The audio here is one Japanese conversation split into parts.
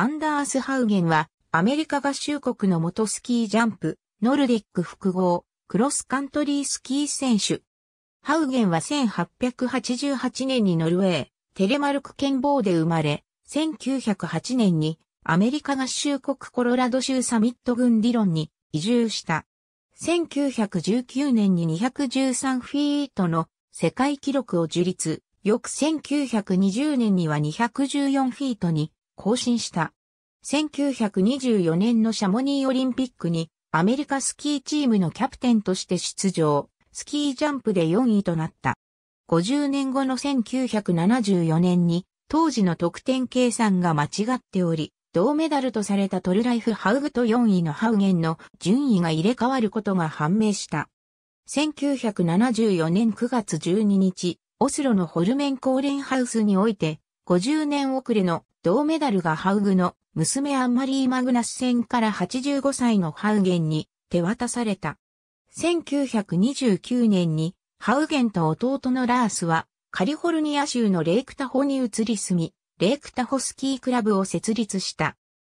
アンダースハウゲンは、アメリカ合衆国の元スキージャンプ、ノルディック複合、クロスカントリースキー選手。ハウゲンは1888年にノルウェー、テレマルク県ーで生まれ、1908年にアメリカ合衆国コロラド州サミット軍ディロンに移住した。1919年に213フィートの世界記録を樹立。翌1920年には214フィートに更新した。1924年のシャモニーオリンピックにアメリカスキーチームのキャプテンとして出場、スキージャンプで4位となった。50年後の1974年に当時の得点計算が間違っており、銅メダルとされたトルライフハウグと4位のハウゲンの順位が入れ替わることが判明した。1974年9月12日、オスロのホルメンコーレンハウスにおいて、50年遅れの銅メダルがハウグの娘アンマリー・マグナス戦から85歳のハウゲンに手渡された。1929年にハウゲンと弟のラースはカリフォルニア州のレイクタホに移り住み、レイクタホスキークラブを設立した。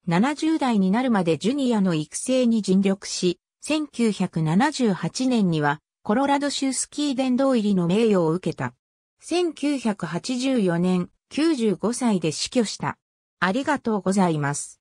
70代になるまでジュニアの育成に尽力し、1978年にはコロラド州スキー殿堂入りの名誉を受けた。1984年、95歳で死去した。ありがとうございます。